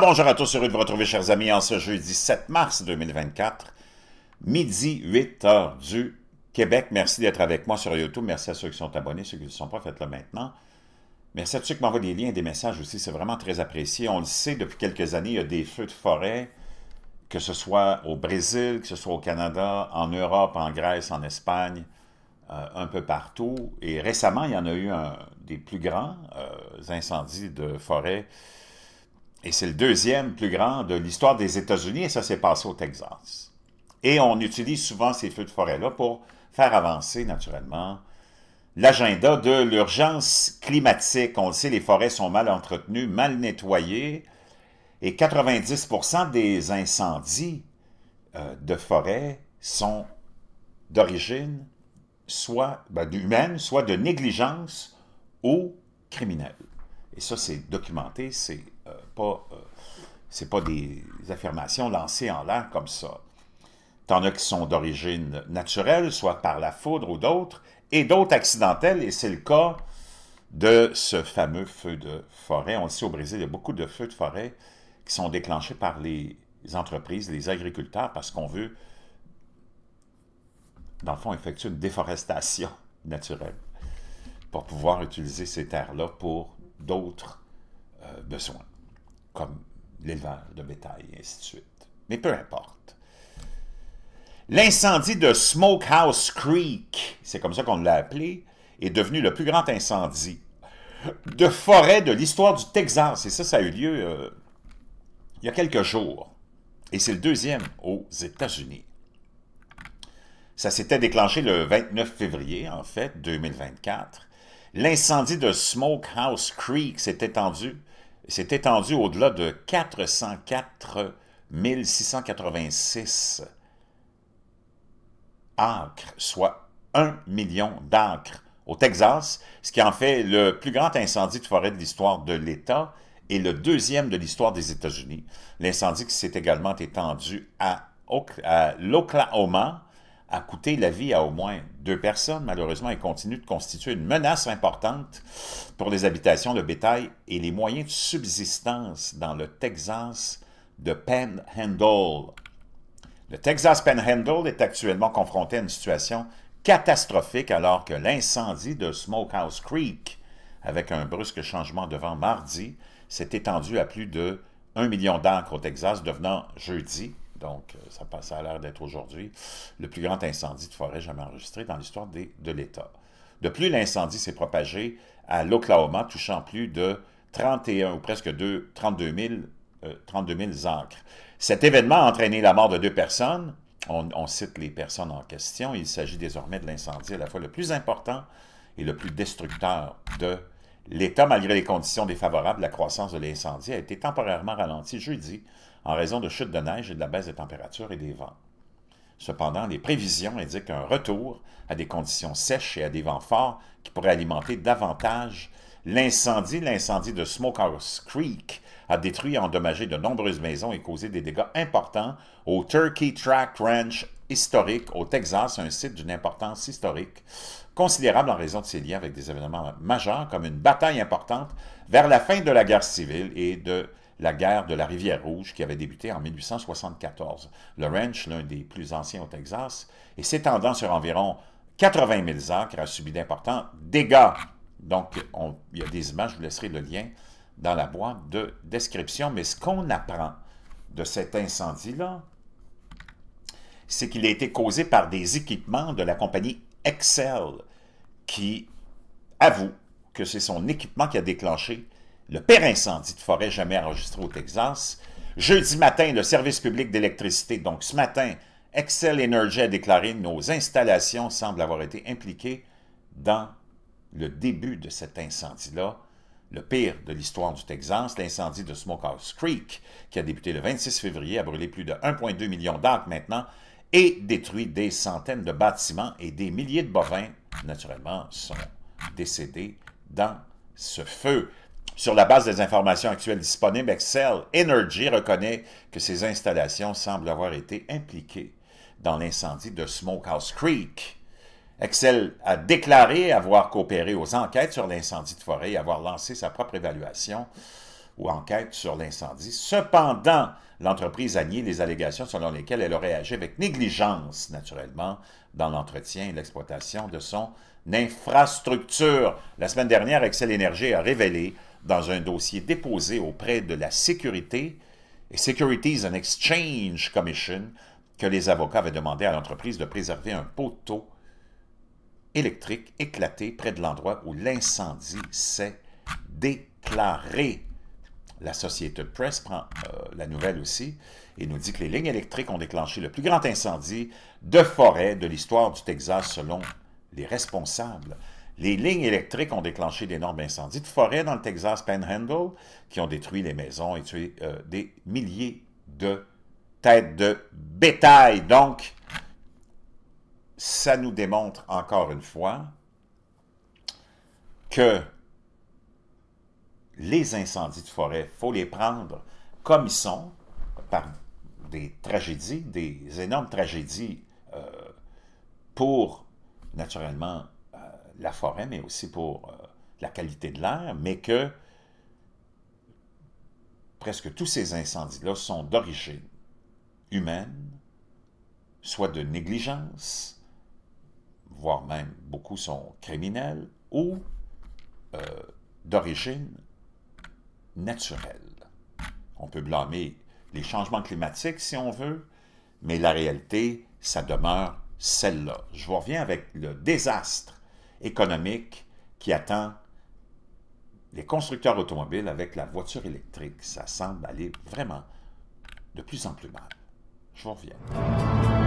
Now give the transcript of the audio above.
bonjour à tous, heureux de vous retrouver chers amis en ce jeudi 7 mars 2024, midi 8 heures du Québec. Merci d'être avec moi sur YouTube, merci à ceux qui sont abonnés, ceux qui ne sont pas, faites-le maintenant. Merci à ceux qui m'envoient des liens et des messages aussi, c'est vraiment très apprécié. On le sait, depuis quelques années, il y a des feux de forêt, que ce soit au Brésil, que ce soit au Canada, en Europe, en Grèce, en Espagne, euh, un peu partout. Et récemment, il y en a eu un des plus grands euh, incendies de forêt et c'est le deuxième plus grand de l'histoire des États-Unis, et ça s'est passé au Texas. Et on utilise souvent ces feux de forêt-là pour faire avancer, naturellement, l'agenda de l'urgence climatique. On le sait, les forêts sont mal entretenues, mal nettoyées, et 90% des incendies euh, de forêt sont d'origine soit ben, humaine, soit de négligence ou criminelle. Et ça, c'est documenté, c'est euh, pas, euh, c'est pas des affirmations lancées en l'air comme ça. T'en as qui sont d'origine naturelle, soit par la foudre ou d'autres, et d'autres accidentelles, et c'est le cas de ce fameux feu de forêt. On le sait au Brésil, il y a beaucoup de feux de forêt qui sont déclenchés par les entreprises, les agriculteurs, parce qu'on veut, dans le fond, effectuer une déforestation naturelle pour pouvoir utiliser ces terres-là pour d'autres euh, besoins comme l'élevage de bétail, et ainsi de suite. Mais peu importe. L'incendie de Smokehouse Creek, c'est comme ça qu'on l'a appelé, est devenu le plus grand incendie de forêt de l'histoire du Texas. Et ça, ça a eu lieu euh, il y a quelques jours. Et c'est le deuxième aux États-Unis. Ça s'était déclenché le 29 février, en fait, 2024. L'incendie de Smokehouse Creek s'est étendu s'est étendu au-delà de 404 686 acres, soit 1 million d'acres au Texas, ce qui en fait le plus grand incendie de forêt de l'histoire de l'État et le deuxième de l'histoire des États-Unis. L'incendie qui s'est également étendu à, à l'Oklahoma, a coûté la vie à au moins deux personnes, malheureusement, et continue de constituer une menace importante pour les habitations, le bétail et les moyens de subsistance dans le Texas de Panhandle. Le Texas Panhandle est actuellement confronté à une situation catastrophique alors que l'incendie de Smokehouse Creek, avec un brusque changement de vent mardi, s'est étendu à plus de 1 million d'acres au Texas, devenant jeudi donc, euh, ça, passe à l'air d'être aujourd'hui le plus grand incendie de forêt jamais enregistré dans l'histoire de l'État. De plus, l'incendie s'est propagé à l'Oklahoma, touchant plus de 31 ou presque 32, 000, euh, Cet événement a entraîné la mort de deux personnes. On, on cite les personnes en question. Il s'agit désormais de l'incendie à la fois le plus important et le plus destructeur de l'État. Malgré les conditions défavorables, la croissance de l'incendie a été temporairement ralentie jeudi en raison de chutes de neige et de la baisse des températures et des vents. Cependant, les prévisions indiquent un retour à des conditions sèches et à des vents forts qui pourraient alimenter davantage l'incendie. L'incendie de Smokehouse Creek a détruit et endommagé de nombreuses maisons et causé des dégâts importants au Turkey Track Ranch historique au Texas, un site d'une importance historique considérable en raison de ses liens avec des événements majeurs comme une bataille importante vers la fin de la guerre civile et de la guerre de la Rivière Rouge qui avait débuté en 1874. Le ranch, l'un des plus anciens au Texas, et s'étendant sur environ 80 000 acres, a subi d'importants dégâts. Donc, on, il y a des images, je vous laisserai le lien dans la boîte de description. Mais ce qu'on apprend de cet incendie-là, c'est qu'il a été causé par des équipements de la compagnie Excel, qui avoue que c'est son équipement qui a déclenché le pire incendie de forêt jamais enregistré au Texas. Jeudi matin, le service public d'électricité, donc ce matin, Excel Energy a déclaré nos installations semblent avoir été impliquées dans le début de cet incendie-là, le pire de l'histoire du Texas, l'incendie de Smokehouse Creek, qui a débuté le 26 février, a brûlé plus de 1,2 million d'arbres maintenant et détruit des centaines de bâtiments et des milliers de bovins, naturellement, sont décédés dans ce feu. Sur la base des informations actuelles disponibles, Excel Energy reconnaît que ces installations semblent avoir été impliquées dans l'incendie de Smokehouse Creek. Excel a déclaré avoir coopéré aux enquêtes sur l'incendie de forêt et avoir lancé sa propre évaluation ou enquête sur l'incendie. Cependant, l'entreprise a nié les allégations selon lesquelles elle aurait agi avec négligence, naturellement, dans l'entretien et l'exploitation de son infrastructure. La semaine dernière, Excel Energy a révélé dans un dossier déposé auprès de la Sécurité Securities and Exchange Commission que les avocats avaient demandé à l'entreprise de préserver un poteau électrique éclaté près de l'endroit où l'incendie s'est déclaré. La société Press prend euh, la nouvelle aussi et nous dit que les lignes électriques ont déclenché le plus grand incendie de forêt de l'histoire du Texas selon les responsables. Les lignes électriques ont déclenché d'énormes incendies de forêt dans le Texas Panhandle qui ont détruit les maisons et tué euh, des milliers de têtes de bétail. Donc, ça nous démontre encore une fois que les incendies de forêt, il faut les prendre comme ils sont, par des tragédies, des énormes tragédies euh, pour, naturellement, la forêt, mais aussi pour euh, la qualité de l'air, mais que presque tous ces incendies-là sont d'origine humaine, soit de négligence, voire même beaucoup sont criminels, ou euh, d'origine naturelle. On peut blâmer les changements climatiques si on veut, mais la réalité, ça demeure celle-là. Je reviens avec le désastre économique qui attend les constructeurs automobiles avec la voiture électrique. Ça semble aller vraiment de plus en plus mal. Je vous reviens.